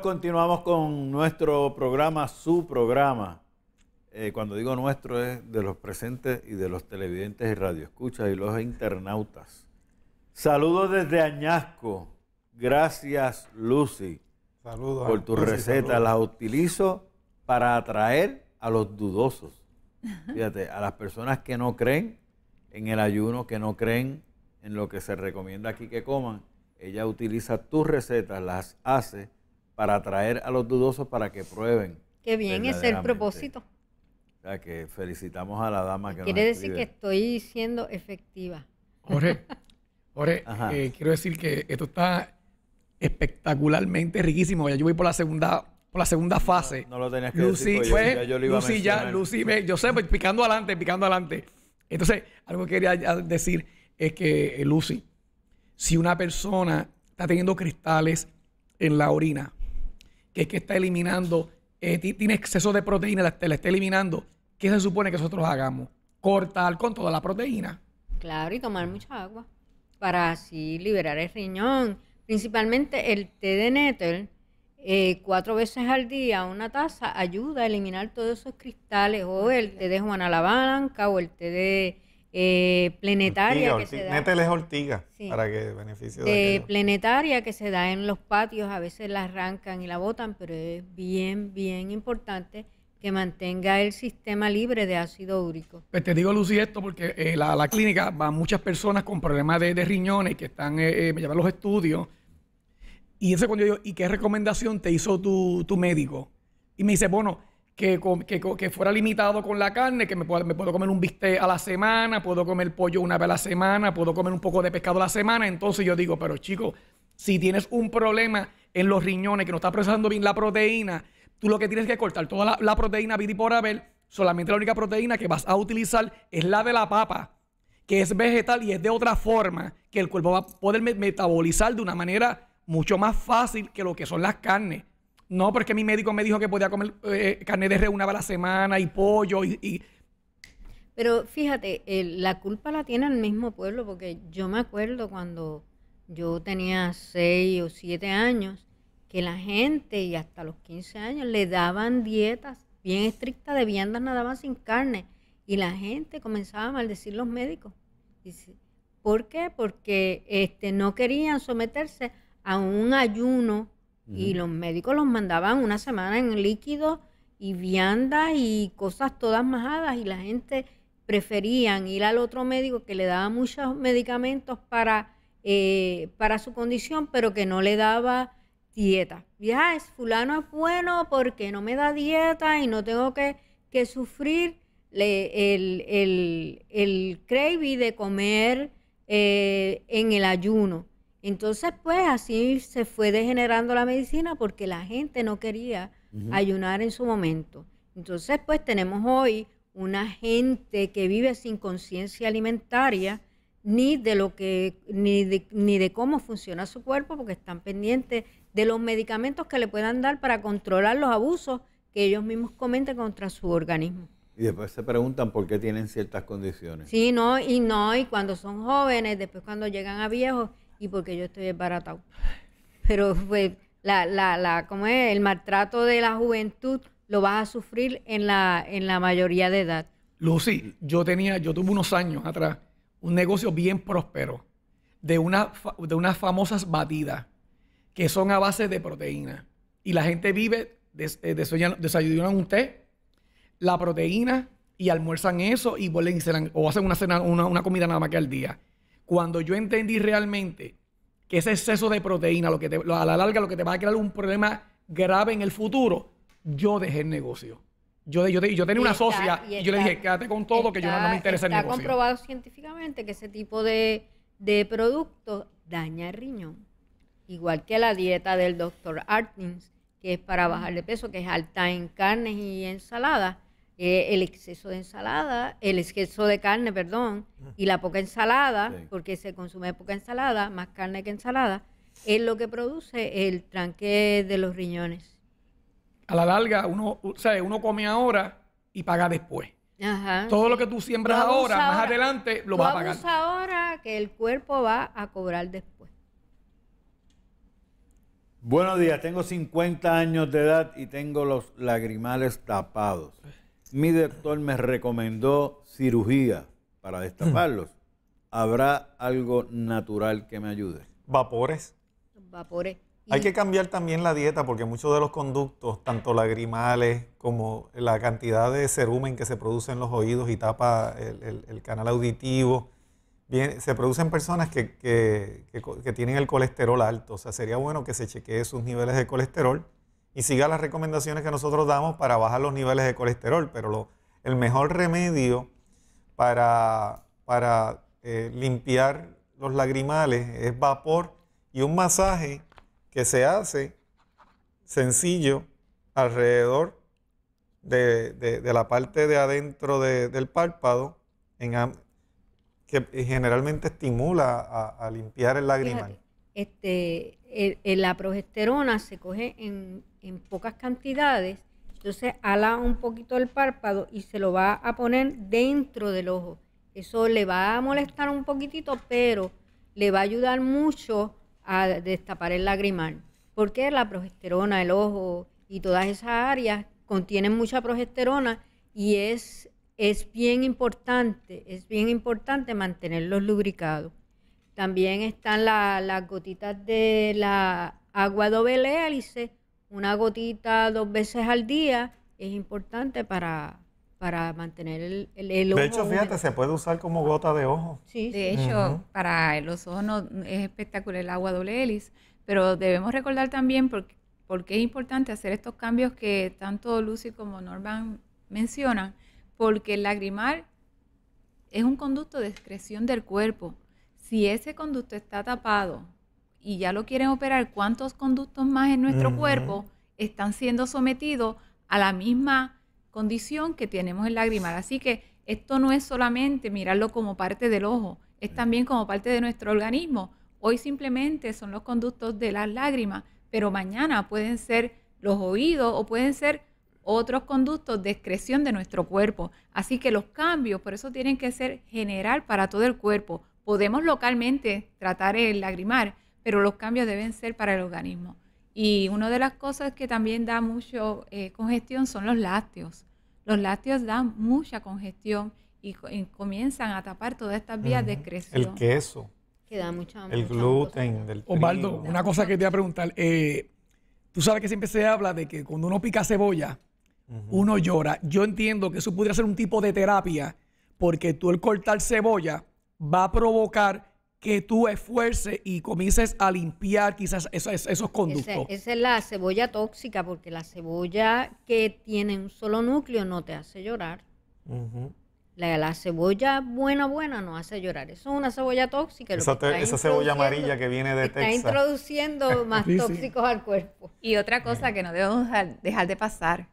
continuamos con nuestro programa, su programa. Eh, cuando digo nuestro es de los presentes y de los televidentes y radioescuchas y los internautas. Saludos desde Añasco. Gracias, Lucy, saludos, por tu receta. La utilizo para atraer a los dudosos. Fíjate, a las personas que no creen en el ayuno, que no creen en lo que se recomienda aquí que coman. Ella utiliza tus recetas, las hace para atraer a los dudosos para que prueben. Qué bien, es el propósito. O que felicitamos a la dama que Quiere decir que estoy siendo efectiva. Jorge, Jorge eh, quiero decir que esto está espectacularmente riquísimo. Ya yo voy por la segunda por la segunda fase. No, lo tenías que Lucy, decir, pues, ya yo lo iba Lucy a ya, Lucy, yo sé, pues, picando adelante, picando adelante. Entonces, algo que quería decir es que, eh, Lucy, si una persona está teniendo cristales en la orina, que es que está eliminando, eh, tiene exceso de proteína, la, la está eliminando. ¿Qué se supone que nosotros hagamos? Cortar con toda la proteína. Claro, y tomar mucha agua para así liberar el riñón. Principalmente el té de nettle, eh, cuatro veces al día, una taza, ayuda a eliminar todos esos cristales, o el té de Juan Alabanca, o el té de eh, planetaria que se da. ortiga para que beneficie de, planetaria que se da en los patios, a veces la arrancan y la botan, pero es bien, bien importante que mantenga el sistema libre de ácido úrico. Pues te digo, Lucy, esto porque eh, la, la, clínica van muchas personas con problemas de, de riñones que están, eh, me llevan los estudios. Y ese cuando yo digo, ¿y qué recomendación te hizo tu, tu médico? Y me dice, bueno, que, fuera limitado con la carne, que me puedo, comer un bistec a la semana, puedo comer pollo una vez a la semana, puedo comer un poco de pescado a la semana. Entonces yo digo, pero chicos si tienes un problema en los riñones que no está procesando bien la proteína, tú lo que tienes que cortar toda la, proteína vidi por haber, solamente la única proteína que vas a utilizar es la de la papa, que es vegetal y es de otra forma que el cuerpo va a poder metabolizar de una manera mucho más fácil que lo que son las carnes. No, porque mi médico me dijo que podía comer eh, carne de res a la semana y pollo y... Pero fíjate, eh, la culpa la tiene el mismo pueblo, porque yo me acuerdo cuando yo tenía 6 o 7 años, que la gente y hasta los 15 años le daban dietas bien estrictas de viandas nada sin carne. Y la gente comenzaba a maldecir los médicos. ¿Por qué? Porque este, no querían someterse a un ayuno y los médicos los mandaban una semana en líquido y viandas y cosas todas majadas y la gente preferían ir al otro médico que le daba muchos medicamentos para, eh, para su condición, pero que no le daba dieta. Ya, es fulano es bueno porque no me da dieta y no tengo que, sufrir el, el, craving de comer eh, en el ayuno. Entonces, pues así se fue degenerando la medicina porque la gente no quería ayunar en su momento. Entonces, pues tenemos hoy una gente que vive sin conciencia alimentaria ni de lo que ni de, ni de cómo funciona su cuerpo porque están pendientes de los medicamentos que le puedan dar para controlar los abusos que ellos mismos cometen contra su organismo. Y después se preguntan por qué tienen ciertas condiciones. Sí, no, y no, y cuando son jóvenes, después cuando llegan a viejos, y porque yo estoy desbaratado. Pero pues, la, la, ¿cómo es? El maltrato de la juventud lo vas a sufrir en la, en la mayoría de edad. Lucy, yo tenía, yo tuve unos años atrás un negocio bien próspero de, una, de unas famosas batidas que son a base de proteína. Y la gente vive, de eh, desayunan, desayunan un té, la proteína y almuerzan eso y vuelven y o hacen una cena, una comida nada más que al día cuando yo entendí realmente que ese exceso de proteína, lo que te, a la larga, lo que te va a crear un problema grave en el futuro, yo dejé el negocio. Yo, yo, tenía una socia y, yo le dije, quédate con todo, que yo no, me interesa el negocio. Está comprobado científicamente que ese tipo de, de productos daña el riñón. Igual que la dieta del doctor Artins, que es para bajar de peso, que es alta en carnes y ensaladas eh, el exceso de ensalada, el exceso de carne, perdón, ah. y la poca ensalada, porque se consume poca ensalada, más carne que ensalada, es lo que produce el tranque de los riñones. A la larga, uno, o uno come ahora y paga después. Ajá, Todo lo que tú siembras ahora, más adelante, lo vas a pagar. ahora que el cuerpo va a cobrar después. Buenos días, tengo 50 años de edad y tengo los lagrimales tapados. Mi doctor me recomendó cirugía para destaparlos. Mm. ¿Habrá algo natural que me ayude? Vapores. Vapores. Hay que cambiar también la dieta porque muchos de los conductos, tanto lagrimales como la cantidad de cerumen que se produce en los oídos y tapa el, canal auditivo, se producen personas que, que, tienen el colesterol alto. O sea, sería bueno que se chequee sus niveles de colesterol y siga las recomendaciones que nosotros damos para bajar los niveles de colesterol. Pero el mejor remedio para, para eh, limpiar los lagrimales es vapor y un masaje que se hace sencillo alrededor de, la parte de adentro del párpado que generalmente estimula a, limpiar el lagrimal. este, la progesterona se coge en en pocas cantidades, entonces ala un poquito el párpado y se lo va a poner dentro del ojo. Eso le va a molestar un poquitito, pero le va a ayudar mucho a destapar el lagrimal, porque la progesterona, el ojo y todas esas áreas contienen mucha progesterona y es, es bien importante, es bien importante mantenerlos lubricados. También están las gotitas de la agua doble hélice una gotita dos veces al día es importante para, para mantener el, ojo. De hecho, fíjate, se puede usar como gota de ojo. Sí, de hecho, para los ojos es espectacular el agua doble hélice, pero debemos recordar también por, por, qué es importante hacer estos cambios que tanto Lucy como Norman mencionan, porque el lagrimal es un conducto de excreción del cuerpo. Si ese conducto está tapado y ya lo quieren operar, cuántos conductos más en nuestro cuerpo están siendo sometidos a la misma condición que tenemos el lagrimal. Así que esto no es solamente mirarlo como parte del ojo, es también como parte de nuestro organismo. Hoy simplemente son los conductos de las lágrimas, pero mañana pueden ser los oídos o pueden ser otros conductos de excreción de nuestro cuerpo. Así que los cambios, por eso tienen que ser general para todo el cuerpo. Podemos localmente tratar el lagrimar, pero los cambios deben ser para el organismo. Y una de las cosas que también da mucho eh, congestión son los lácteos. Los lácteos dan mucha congestión y, comienzan a tapar todas estas vías de crecimiento. El queso. Que da mucha El gluten del trigo. Osvaldo, una cosa que te voy a preguntar. Eh, tú sabes que siempre se habla de que cuando uno pica cebolla, uno llora. Yo entiendo que eso podría ser un tipo de terapia, porque tú el cortar cebolla va a provocar que tú esfuerces y comiences a limpiar quizás esos, conductos. Esa, es la cebolla tóxica, porque la cebolla que tiene un solo núcleo no te hace llorar. la, cebolla buena, buena no hace llorar. Eso es una cebolla tóxica. Esa, cebolla amarilla que viene de Texas. Está introduciendo más tóxicos al cuerpo. Y otra cosa que no debemos dejar de pasar,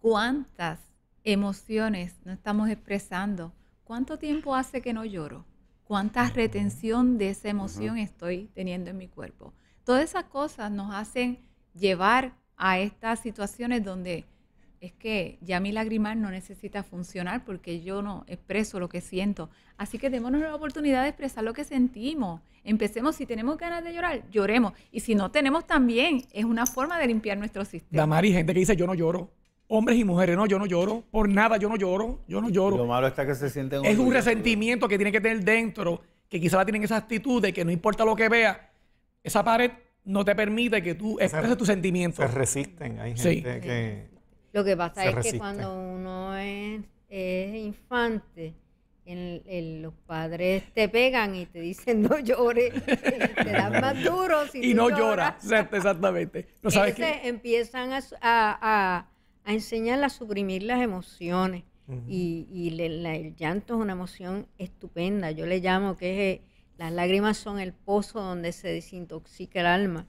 ¿cuántas emociones no estamos expresando? ¿Cuánto tiempo hace que no lloro? cuánta retención de esa emoción estoy teniendo en mi cuerpo. Todas esas cosas nos hacen llevar a estas situaciones donde es que ya mi lágrima no necesita funcionar porque yo no expreso lo que siento. Así que démonos la oportunidad de expresar lo que sentimos. Empecemos, si tenemos ganas de llorar, lloremos. Y si no tenemos también, es una forma de limpiar nuestro sistema. y gente que dice yo no lloro hombres y mujeres. No, yo no lloro. Por nada, yo no lloro. Yo no lloro. Lo malo está que se sienten. Es un resentimiento que tiene que tener dentro, que quizás la tienen esa actitud de que no importa lo que vea, esa pared no te permite que tú expreses tus sentimientos. Se resisten, hay gente que. Lo que pasa es que cuando uno es, infante, los padres te pegan y te dicen no llores, te dan más duro. y no lloras. llora, exactamente. ¿No sabes empiezan a a enseñarla a suprimir las emociones. Y, el llanto es una emoción estupenda. Yo le llamo que eh, las lágrimas son el pozo donde se desintoxica el alma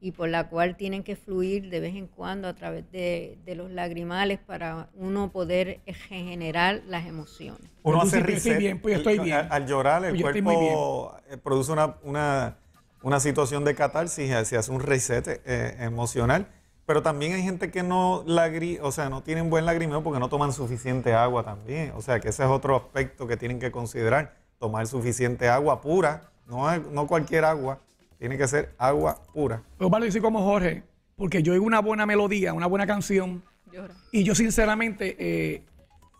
y por la cual tienen que fluir de vez en cuando a través de, los lagrimales para uno poder eh, regenerar las emociones. Uno hace risa pues Al, llorar, el pues cuerpo eh, produce una, una, situación de catarsis, se hace un reset emocional pero también hay gente que no lagri, o sea, no tienen buen lagrimeo porque no toman suficiente agua también. O sea, que ese es otro aspecto que tienen que considerar. Tomar suficiente agua pura, no, no cualquier agua, tiene que ser agua pura. pero vale, dice como Jorge, porque yo oigo una buena melodía, una buena canción, y yo sinceramente, eh,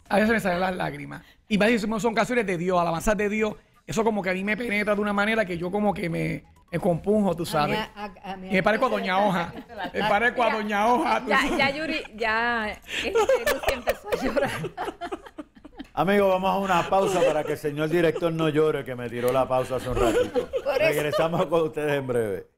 a veces me salen las lágrimas. Y más son canciones de Dios, alabanzas de Dios, eso como que a mí me penetra de una manera que yo como que me compunjo, tú sabes. y me parezco a Doña Hoja. Me parezco a Doña Hoja. Ya, ya, Yuri, ya empezó a llorar. Amigo, vamos a una pausa para que el señor director no llore que me tiró la pausa hace un ratito. Regresamos con ustedes en breve.